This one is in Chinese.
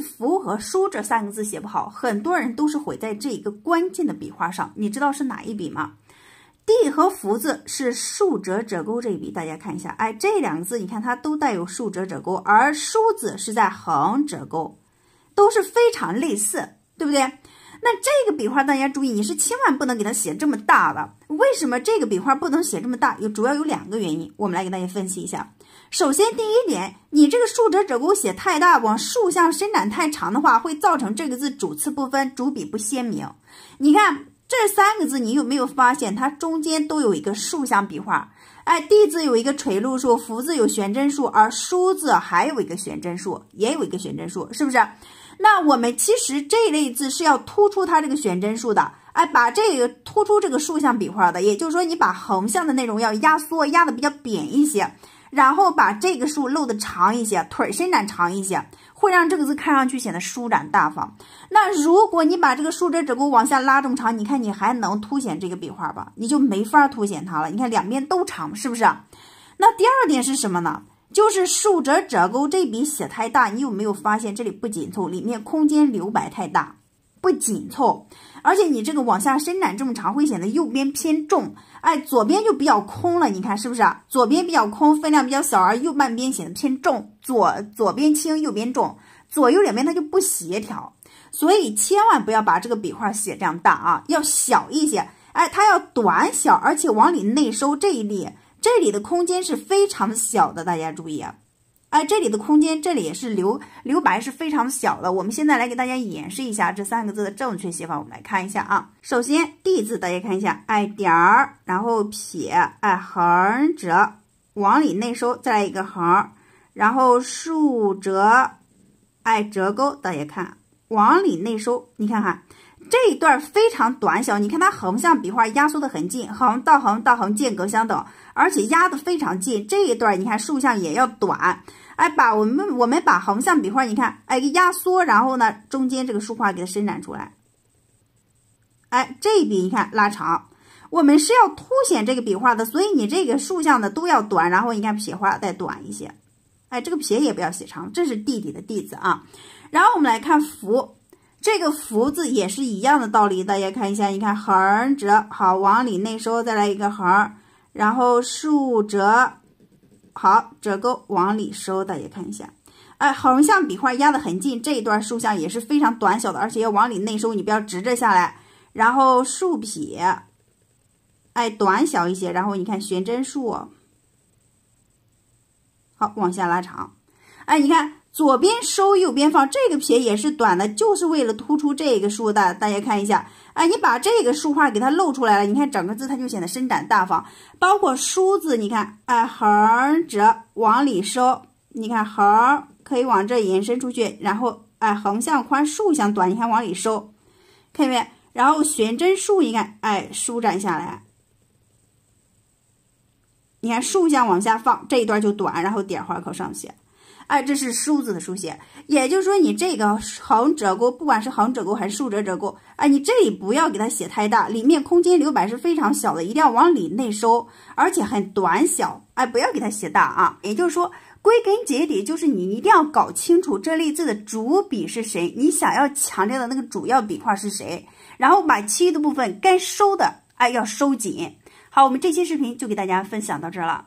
福和书这三个字写不好，很多人都是毁在这一个关键的笔画上。你知道是哪一笔吗？“地”和“福”字是竖折折钩这一笔，大家看一下。哎，这两个字你看它都带有竖折折钩，而“书”字是在横折钩，都是非常类似，对不对？那这个笔画大家注意，你是千万不能给它写这么大的。为什么这个笔画不能写这么大？有主要有两个原因，我们来给大家分析一下。首先，第一点，你这个竖折折钩写太大，往竖向伸展太长的话，会造成这个字主次不分，主笔不鲜明。你看。这三个字，你有没有发现它中间都有一个竖向笔画？哎，地字有一个垂露竖，福字有悬针竖，而书字还有一个悬针竖，也有一个悬针竖，是不是？那我们其实这类字是要突出它这个悬针竖的，哎，把这个突出这个竖向笔画的，也就是说你把横向的内容要压缩，压的比较扁一些。然后把这个竖露的长一些，腿儿伸展长一些，会让这个字看上去显得舒展大方。那如果你把这个竖折折钩往下拉这么长，你看你还能凸显这个笔画吧？你就没法凸显它了。你看两边都长，是不是？那第二点是什么呢？就是竖折折钩这笔写太大，你有没有发现这里不紧凑，里面空间留白太大？不紧凑，而且你这个往下伸展这么长，会显得右边偏重，哎，左边就比较空了，你看是不是？左边比较空，分量比较小，而右半边显得偏重，左左边轻，右边重，左右两边它就不协调，所以千万不要把这个笔画写这样大啊，要小一些，哎，它要短小，而且往里内收这一列，这里的空间是非常小的，大家注意啊。哎，这里的空间，这里也是留留白是非常小的。我们现在来给大家演示一下这三个字的正确写法。我们来看一下啊，首先“地”字，大家看一下，哎点儿，然后撇，哎横折，往里内收，再来一个横，然后竖折，哎折钩，大家看，往里内收。你看看。这一段非常短小，你看它横向笔画压缩的很近，横到横到横间隔相等，而且压的非常近。这一段你看竖向也要短，哎，把我们我们把横向笔画你看，哎，压缩，然后呢，中间这个竖画给它伸展出来，哎，这一笔你看拉长，我们是要凸显这个笔画的，所以你这个竖向的都要短，然后你看撇画再短一些，哎，这个撇也不要写长，这是弟弟的弟字啊。然后我们来看福。这个“福”字也是一样的道理，大家看一下，你看横折好往里内收，再来一个横，然后竖折好折钩往里收，大家看一下，哎，横向笔画压得很近，这一段竖向也是非常短小的，而且要往里内收，你不要直着下来，然后竖撇，哎，短小一些，然后你看悬针竖，好往下拉长，哎，你看。左边收，右边放，这个撇也是短的，就是为了突出这个竖的。大家看一下，哎，你把这个竖画给它露出来了，你看整个字它就显得伸展大方。包括“书”字，你看，哎，横折往里收，你看横可以往这延伸出去，然后哎，横向宽，竖向短，你看往里收，看见没？然后悬针竖你看，哎，舒展下来，你看竖向往下放，这一段就短，然后点画口上写。哎，这是竖字的书写，也就是说你这个横折钩，不管是横折钩还是竖折折钩，哎，你这里不要给它写太大，里面空间留白是非常小的，一定要往里内收，而且很短小，哎，不要给它写大啊。也就是说，归根结底就是你一定要搞清楚这类字的主笔是谁，你想要强调的那个主要笔画是谁，然后把其余的部分该收的，哎，要收紧。好，我们这期视频就给大家分享到这了。